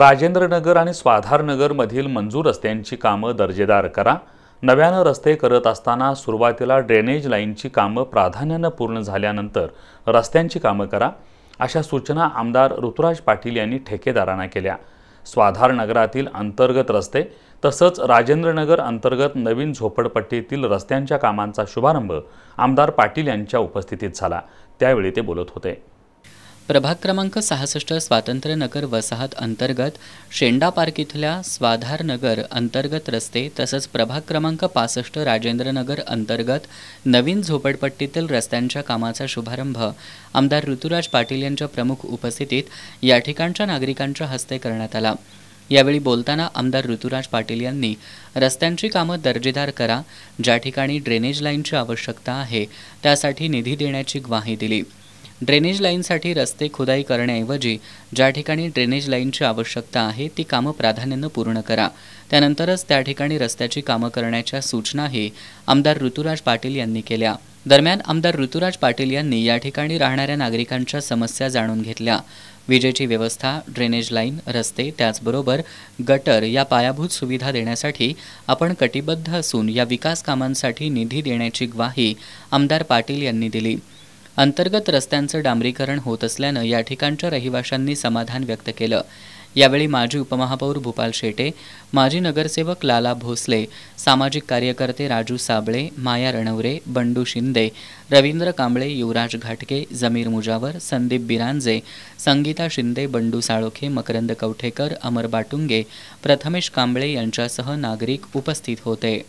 राजेंद्रनगर आणि स्वाधारनगरमधील मंजूर रस्त्यांची कामं दर्जेदार करा नव्यानं रस्ते करत असताना सुरुवातीला ड्रेनेज लाईनची कामं प्राधान्यानं पूर्ण झाल्यानंतर रस्त्यांची कामं करा अशा सूचना आमदार ऋतुराज पाटील यांनी ठेकेदारांना केल्या स्वाधार नगरातील अंतर्गत रस्ते तसंच राजेंद्रनगर अंतर्गत नवीन झोपडपट्टीतील रस्त्यांच्या कामांचा शुभारंभ आमदार पाटील यांच्या उपस्थितीत झाला त्यावेळी ते बोलत होते प्रभाग क्रमांक सहासष्ट स्वातंत्र्यनगर वसाहत अंतर्गत शेंडा पार्क इथल्या स्वाधार नगर अंतर्गत रस्ते तसंच प्रभाग क्रमांक पासष्ट राजेंद्रनगर अंतर्गत नवीन झोपडपट्टीतील रस्त्यांच्या कामाचा शुभारंभ आमदार ऋतुराज पाटील यांच्या प्रमुख उपस्थितीत या ठिकाणच्या नागरिकांच्या हस्ते करण्यात आला यावेळी बोलताना आमदार ऋतुराज पाटील यांनी रस्त्यांची कामं दर्जेदार करा ज्या ठिकाणी ड्रेनेज लाईनची आवश्यकता आहे त्यासाठी निधी देण्याची ग्वाही दिली ड्रेनेज लाईनसाठी रस्ते खुदाई करण्याऐवजी ज्या ठिकाणी ड्रेनेज लाईनची आवश्यकता आहे ती कामं प्राधान्यानं पूर्ण करा त्यानंतरच त्या ठिकाणी रस्त्याची कामं करण्याच्या सूचनाही आमदार ऋतुराज पाटील यांनी केल्या दरम्यान आमदार ऋतुराज पाटील यांनी या ठिकाणी राहणाऱ्या नागरिकांच्या समस्या जाणून घेतल्या विजेची व्यवस्था ड्रेनेज लाईन रस्ते त्याचबरोबर गटर या पायाभूत सुविधा देण्यासाठी आपण कटिबद्ध असून या विकास कामांसाठी निधी देण्याची ग्वाही आमदार पाटील यांनी दिली अंतर्गत रस्त्यांचं डांबरीकरण होत असल्यानं या ठिकाणच्या रहिवाशांनी समाधान व्यक्त केलं यावेळी माजी उपमहापौर भूपाल शेटे माजी नगरसेवक लाला भोसले सामाजिक कार्यकर्ते राजू साबळे माया रणवरे बंडू शिंदे रवींद्र कांबळे युवराज घाटके जमीर मुजावर संदीप बिरांजे संगीता शिंदे बंडू साळोखे मकरंद कवठेकर अमर बाटुंगे प्रथमेश कांबळे यांच्यासह नागरिक उपस्थित होते